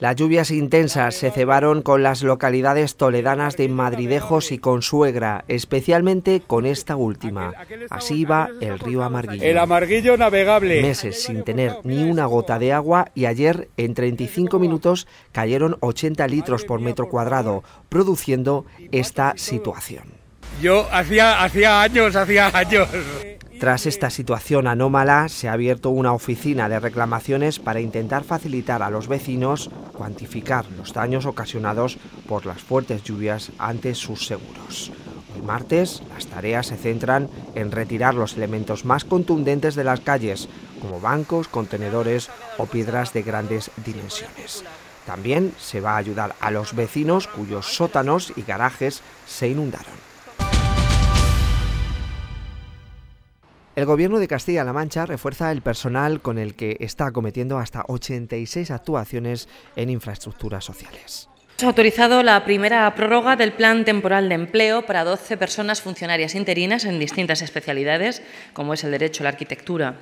Las lluvias intensas se cebaron con las localidades toledanas de Madridejos y Consuegra, especialmente con esta última. Así va el río Amarguillo. El Amarguillo navegable. Meses sin tener ni una gota de agua y ayer, en 35 minutos, cayeron 80 litros por metro cuadrado, produciendo esta situación. Yo hacía, hacía años, hacía años. Tras esta situación anómala, se ha abierto una oficina de reclamaciones para intentar facilitar a los vecinos cuantificar los daños ocasionados por las fuertes lluvias ante sus seguros. El martes, las tareas se centran en retirar los elementos más contundentes de las calles, como bancos, contenedores o piedras de grandes dimensiones. También se va a ayudar a los vecinos cuyos sótanos y garajes se inundaron. El gobierno de Castilla-La Mancha refuerza el personal con el que está acometiendo hasta 86 actuaciones en infraestructuras sociales. Se ha autorizado la primera prórroga del Plan Temporal de Empleo para 12 personas funcionarias interinas en distintas especialidades, como es el Derecho, la Arquitectura,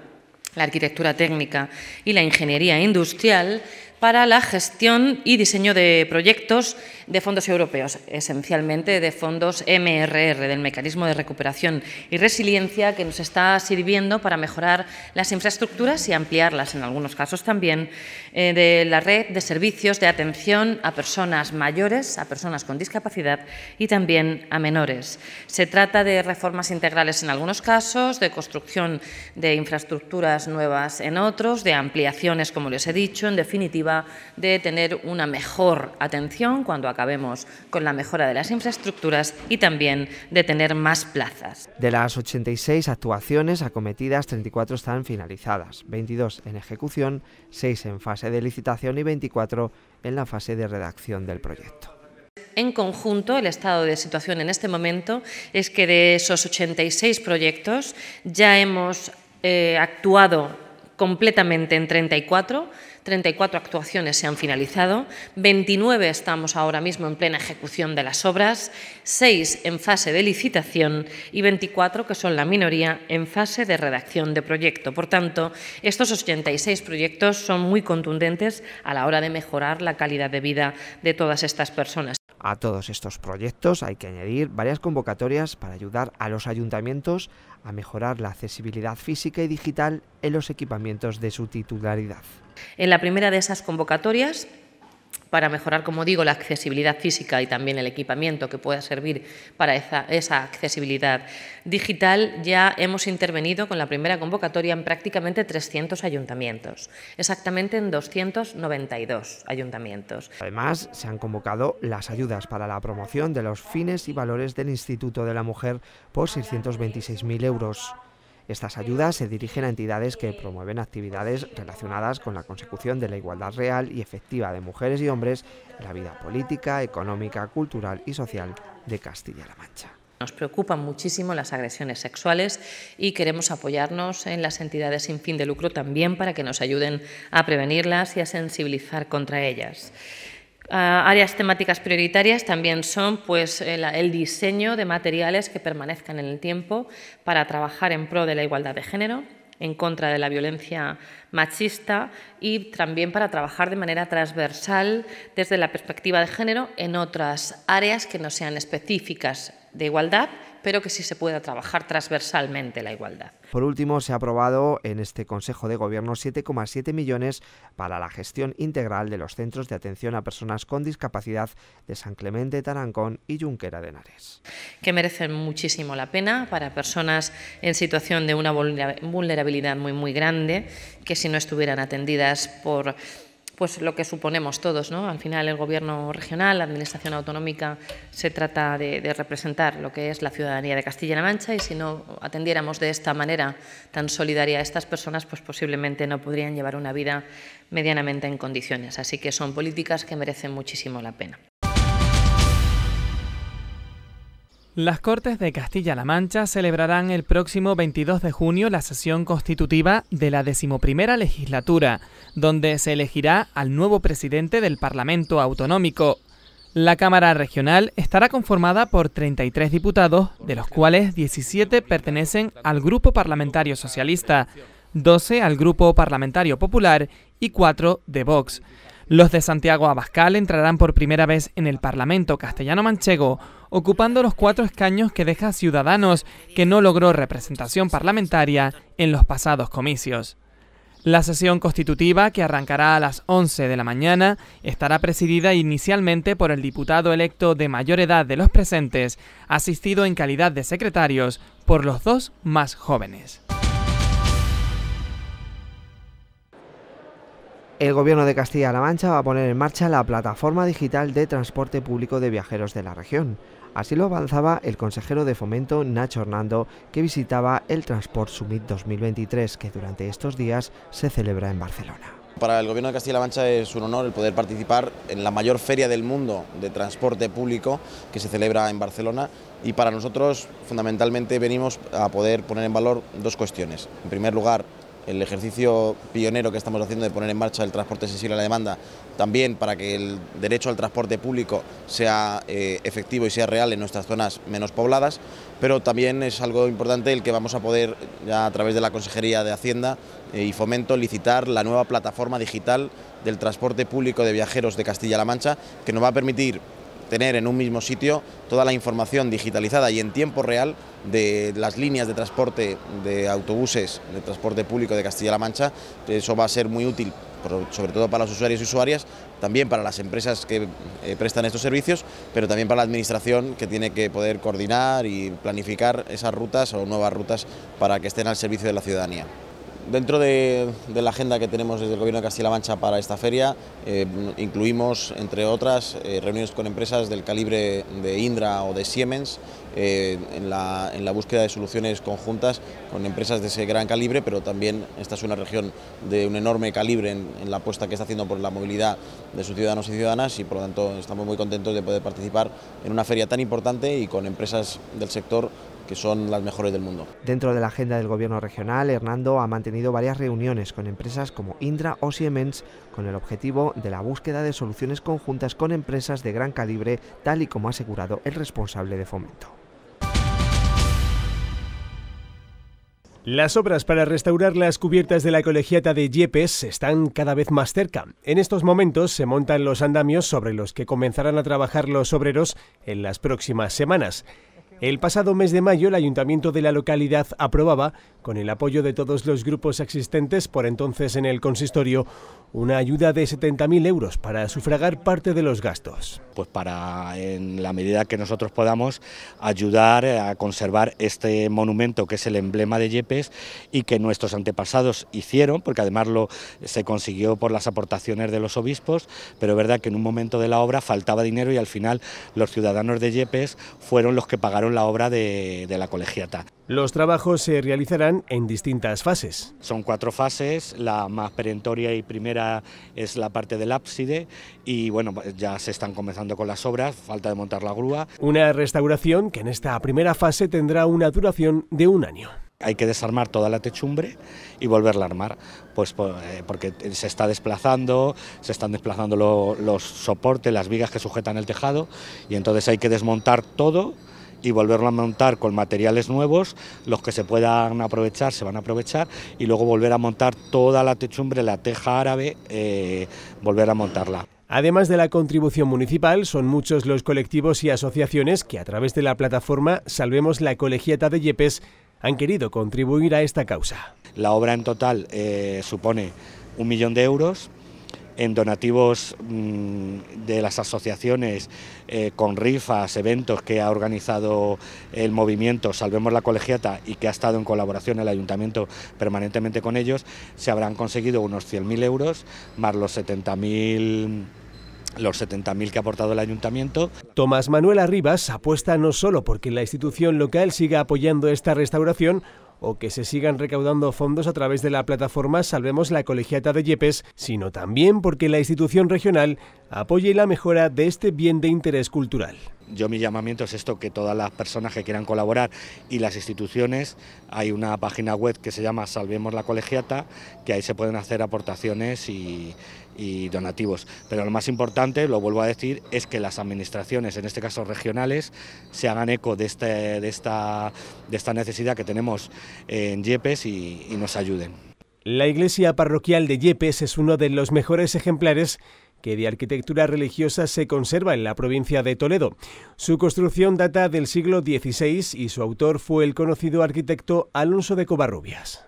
la Arquitectura Técnica y la Ingeniería Industrial, para la gestión y diseño de proyectos de fondos europeos, esencialmente de fondos MRR, del Mecanismo de Recuperación y Resiliencia, que nos está sirviendo para mejorar las infraestructuras y ampliarlas, en algunos casos también, eh, de la red de servicios de atención a personas mayores, a personas con discapacidad y también a menores. Se trata de reformas integrales en algunos casos, de construcción de infraestructuras nuevas en otros, de ampliaciones, como les he dicho, en definitiva, de tener una mejor atención cuando acabemos con la mejora de las infraestructuras y también de tener más plazas. De las 86 actuaciones acometidas, 34 están finalizadas, 22 en ejecución, 6 en fase de licitación y 24 en la fase de redacción del proyecto. En conjunto, el estado de situación en este momento es que de esos 86 proyectos ya hemos eh, actuado completamente en 34. 34 actuaciones se han finalizado, 29 estamos ahora mismo en plena ejecución de las obras, 6 en fase de licitación y 24, que son la minoría, en fase de redacción de proyecto. Por tanto, estos 86 proyectos son muy contundentes a la hora de mejorar la calidad de vida de todas estas personas. A todos estos proyectos hay que añadir varias convocatorias para ayudar a los ayuntamientos a mejorar la accesibilidad física y digital en los equipamientos de su titularidad. En la primera de esas convocatorias para mejorar, como digo, la accesibilidad física y también el equipamiento que pueda servir para esa, accesibilidad digital, ya hemos intervenido con la primera convocatoria en prácticamente 300 ayuntamientos, exactamente en 292 ayuntamientos. Además, se han convocado las ayudas para la promoción de los fines y valores del Instituto de la Mujer por 626.000 euros. Estas ayudas se dirigen a entidades que promueven actividades relacionadas con la consecución de la igualdad real y efectiva de mujeres y hombres en la vida política, económica, cultural y social de Castilla-La Mancha. Nos preocupan muchísimo las agresiones sexuales y queremos apoyarnos en las entidades sin fin de lucro también para que nos ayuden a prevenirlas y a sensibilizar contra ellas. Ah, áreas temáticas prioritarias también son pues, eh, el, diseño de materiales que permanezcan en el tiempo para trabajar en pro de la igualdad de género, en contra de la violencia machista y también para trabajar de manera transversal desde la perspectiva de género en otras áreas que no sean específicas de igualdad, pero que sí se pueda trabajar transversalmente la igualdad. Por último, se ha aprobado en este Consejo de Gobierno 7,7 millones para la gestión integral de los centros de atención a personas con discapacidad de San Clemente, Tarancón y Junquera de Henares. Que merecen muchísimo la pena para personas en situación de una vulnerabilidad muy, muy grande, que si no estuvieran atendidas por pues lo que suponemos todos, ¿no? Al final el gobierno regional, la administración autonómica, se trata de, representar lo que es la ciudadanía de Castilla-La Mancha y si no atendiéramos de esta manera tan solidaria a estas personas, pues posiblemente no podrían llevar una vida medianamente en condiciones. Así que son políticas que merecen muchísimo la pena. Las Cortes de Castilla-La Mancha celebrarán el próximo 22 de junio la sesión constitutiva de la decimoprimera legislatura, donde se elegirá al nuevo presidente del Parlamento Autonómico. La Cámara Regional estará conformada por 33 diputados, de los cuales 17 pertenecen al Grupo Parlamentario Socialista, 12 al Grupo Parlamentario Popular y 4 de Vox. Los de Santiago Abascal entrarán por primera vez en el Parlamento castellano-manchego ocupando los cuatro escaños que deja Ciudadanos, que no logró representación parlamentaria en los pasados comicios. La sesión constitutiva, que arrancará a las 11 de la mañana, estará presidida inicialmente por el diputado electo de mayor edad de los presentes, asistido en calidad de secretarios por los dos más jóvenes. El gobierno de Castilla-La Mancha va a poner en marcha la plataforma digital de transporte público de viajeros de la región. Así lo avanzaba el consejero de fomento Nacho Hernando, que visitaba el Transport Summit 2023, que durante estos días se celebra en Barcelona. Para el Gobierno de Castilla-La Mancha es un honor el poder participar en la mayor feria del mundo de transporte público que se celebra en Barcelona y para nosotros fundamentalmente venimos a poder poner en valor dos cuestiones. En primer lugar, el ejercicio pionero que estamos haciendo de poner en marcha el transporte sensible a la demanda, también para que el derecho al transporte público sea eh, efectivo y sea real en nuestras zonas menos pobladas, pero también es algo importante el que vamos a poder, ya a través de la Consejería de Hacienda eh, y Fomento, licitar la nueva plataforma digital del transporte público de viajeros de Castilla-La Mancha, que nos va a permitir tener en un mismo sitio toda la información digitalizada y en tiempo real de las líneas de transporte de autobuses, de transporte público de Castilla-La Mancha. Eso va a ser muy útil, sobre todo para los usuarios y usuarias, también para las empresas que eh, prestan estos servicios, pero también para la Administración que tiene que poder coordinar y planificar esas rutas o nuevas rutas para que estén al servicio de la ciudadanía. Dentro de, la agenda que tenemos desde el Gobierno de Castilla-La Mancha para esta feria, eh, incluimos, entre otras, eh, reuniones con empresas del calibre de Indra o de Siemens, eh, en, la, búsqueda de soluciones conjuntas con empresas de ese gran calibre, pero también esta es una región de un enorme calibre en, en la apuesta que está haciendo por la movilidad de sus ciudadanos y ciudadanas y, por lo tanto, estamos muy contentos de poder participar en una feria tan importante y con empresas del sector que son las mejores del mundo. Dentro de la agenda del gobierno regional, Hernando ha mantenido varias reuniones con empresas como Indra o Siemens con el objetivo de la búsqueda de soluciones conjuntas con empresas de gran calibre, tal y como ha asegurado el responsable de fomento. Las obras para restaurar las cubiertas de la colegiata de Yepes están cada vez más cerca. En estos momentos se montan los andamios sobre los que comenzarán a trabajar los obreros en las próximas semanas. El pasado mes de mayo, el ayuntamiento de la localidad aprobaba, con el apoyo de todos los grupos existentes por entonces en el consistorio, una ayuda de 70.000 euros para sufragar parte de los gastos. Pues para, en la medida que nosotros podamos, ayudar a conservar este monumento que es el emblema de Yepes y que nuestros antepasados hicieron, porque además lo, se consiguió por las aportaciones de los obispos, pero es verdad que en un momento de la obra faltaba dinero y al final los ciudadanos de Yepes fueron los que pagaron la obra de, de la colegiata. Los trabajos se realizarán en distintas fases. Son cuatro fases, la más perentoria y primera es la parte del ábside y bueno, pues ya se están comenzando con las obras, falta de montar la grúa. Una restauración que en esta primera fase tendrá una duración de un año hay que desarmar toda la techumbre y volverla a armar, pues eh, porque se está desplazando, se están desplazando los soportes, las vigas que sujetan el tejado y entonces hay que desmontar todo y volverlo a montar con materiales nuevos, los que se puedan aprovechar se van a aprovechar y luego volver a montar toda la techumbre, la teja árabe, eh, volver a montarla. Además de la contribución municipal, son muchos los colectivos y asociaciones que a través de la plataforma Salvemos la Colegiata de Yepes han querido contribuir a esta causa. La obra en total eh, supone un millón de euros, en donativos mm, de las asociaciones, eh, con rifas, eventos que ha organizado el movimiento Salvemos la Colegiata y que ha estado en colaboración el ayuntamiento permanentemente con ellos, se habrán conseguido unos 100.000 euros más los 70.000 los 70.000 que ha aportado el ayuntamiento. Tomás Manuel Arribas apuesta no solo porque la institución local siga apoyando esta restauración, o que se sigan recaudando fondos a través de la plataforma Salvemos la Colegiata de Yepes, sino también porque la institución regional apoye la mejora de este bien de interés cultural. Yo mi llamamiento es esto, que todas las personas que quieran colaborar y las instituciones, hay una página web que se llama Salvemos la Colegiata, que ahí se pueden hacer aportaciones y, y donativos. Pero lo más importante, lo vuelvo a decir, es que las administraciones, en este caso regionales, se hagan eco este, de, esta, de esta necesidad que tenemos en Yepes y, y nos ayuden. La iglesia parroquial de Yepes es uno de los mejores ejemplares que de arquitectura religiosa se conserva en la provincia de Toledo. Su construcción data del siglo XVI y su autor fue el conocido arquitecto Alonso de Covarrubias.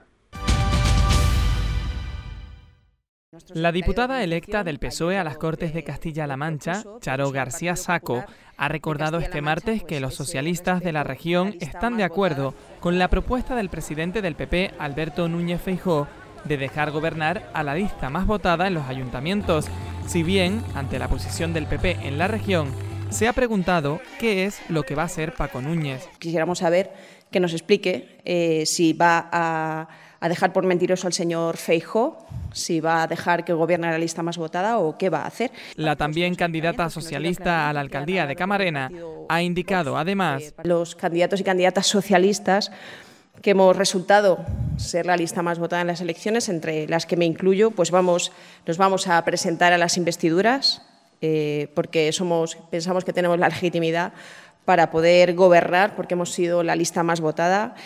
La diputada electa del PSOE a las Cortes de eh, Castilla-La Mancha, Charo García Saco, ha recordado este martes pues, que los socialistas de la región están de acuerdo con la propuesta del presidente del PP, Alberto Núñez Feijóo, de dejar gobernar a la lista más votada en los ayuntamientos, si bien, ante la posición del PP en la región, se ha preguntado qué es lo que va a hacer Paco Núñez. Quisiéramos saber que nos explique eh, si va a a dejar por mentiroso al señor Feijo, si va a dejar que gobierne la lista más votada o qué va a hacer. La también candidata socialista a la alcaldía de Camarena ha indicado, además, los candidatos y candidatas socialistas que hemos resultado ser la lista más votada en las elecciones, entre las que me incluyo, pues vamos, nos vamos a presentar a las investiduras eh, porque somos, pensamos que tenemos la legitimidad para poder gobernar, porque hemos sido la lista más votada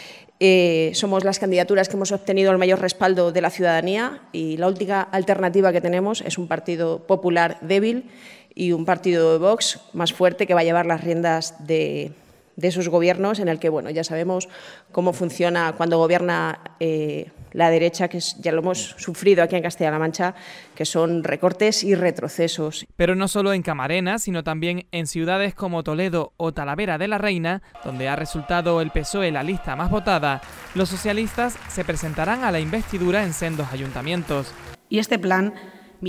eh, somos las candidaturas que hemos obtenido el mayor respaldo de la ciudadanía y la única alternativa que tenemos es un partido popular débil y un partido de Vox más fuerte que va a llevar las riendas de, de esos gobiernos en el que, bueno, ya sabemos cómo funciona cuando gobierna eh, la derecha, que ya lo hemos sufrido aquí en Castilla-La Mancha, que son recortes y retrocesos. Pero no solo en Camarena, sino también en ciudades como Toledo o Talavera de la Reina, donde ha resultado el PSOE la lista más votada, los socialistas se presentarán a la investidura en sendos ayuntamientos. Y este plan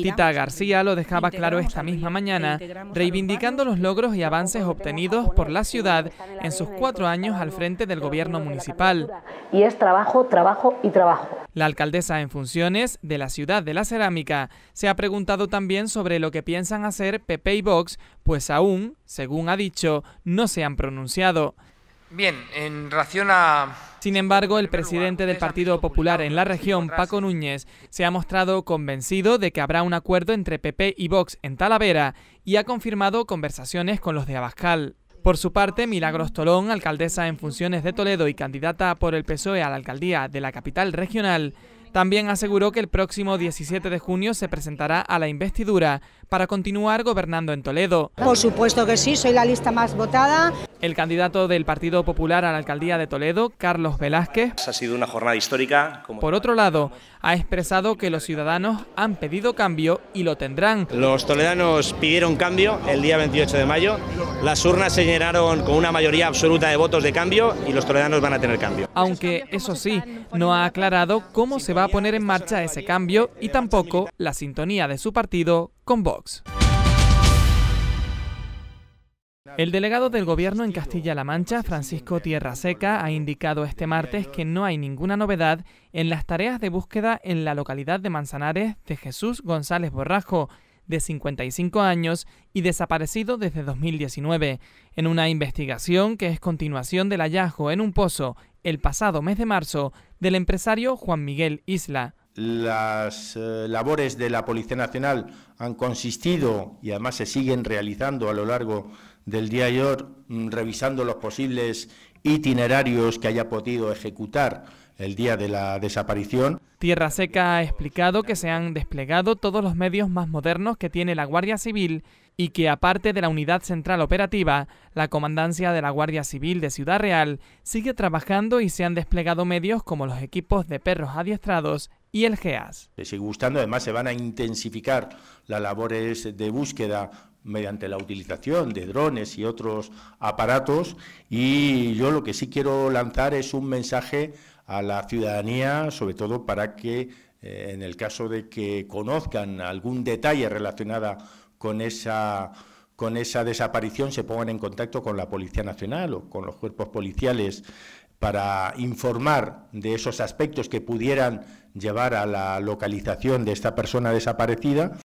Tita García lo dejaba claro esta misma mañana, reivindicando los logros y avances obtenidos por la ciudad en sus cuatro años al frente del gobierno municipal. Y es trabajo, trabajo y trabajo. La alcaldesa en funciones de la ciudad de la cerámica se ha preguntado también sobre lo que piensan hacer Pepe y Vox, pues aún, según ha dicho, no se han pronunciado. Bien, en relación a... Sin embargo, el presidente del Partido Popular en la región, Paco Núñez, se ha mostrado convencido de que habrá un acuerdo entre PP y Vox en Talavera y ha confirmado conversaciones con los de Abascal. Por su parte, Milagros Tolón, alcaldesa en funciones de Toledo y candidata por el PSOE a la alcaldía de la capital regional, también aseguró que el próximo 17 de junio se presentará a la investidura para continuar gobernando en Toledo. Por supuesto que sí, soy la lista más votada. El candidato del Partido Popular a la alcaldía de Toledo, Carlos Velázquez. Ha sido una jornada histórica. Como... Por otro lado, ha expresado que los ciudadanos han pedido cambio y lo tendrán. Los toledanos pidieron cambio el día 28 de mayo. Las urnas se llenaron con una mayoría absoluta de votos de cambio y los toledanos van a tener cambio. Aunque, eso sí, no ha aclarado cómo se va a poner en marcha ese cambio y tampoco la sintonía de su partido con Vox. El delegado del Gobierno en Castilla-La Mancha, Francisco Tierra Seca, ha indicado este martes que no hay ninguna novedad en las tareas de búsqueda en la localidad de Manzanares de Jesús González Borrajo, de 55 años y desaparecido desde 2019, en una investigación que es continuación del hallazgo en un pozo el pasado mes de marzo del empresario Juan Miguel Isla las eh, labores de la Policía Nacional han consistido y además se siguen realizando a lo largo del día de ayer, mm, revisando los posibles itinerarios que haya podido ejecutar el día de la desaparición. Tierra Seca ha explicado que se han desplegado todos los medios más modernos que tiene la Guardia Civil y que aparte de la Unidad Central Operativa, la Comandancia de la Guardia Civil de Ciudad Real sigue trabajando y se han desplegado medios como los equipos de perros adiestrados y el GEAS. Le eh, sigue gustando, además se van a intensificar las labores de búsqueda mediante la utilización de drones y otros aparatos. Y yo lo que sí quiero lanzar es un mensaje a la ciudadanía, sobre todo para que, eh, en el caso de que conozcan algún detalle relacionado con con esa desaparición se pongan en contacto con la Policía Nacional o con los cuerpos policiales para informar de esos aspectos que pudieran llevar a la localización de esta persona desaparecida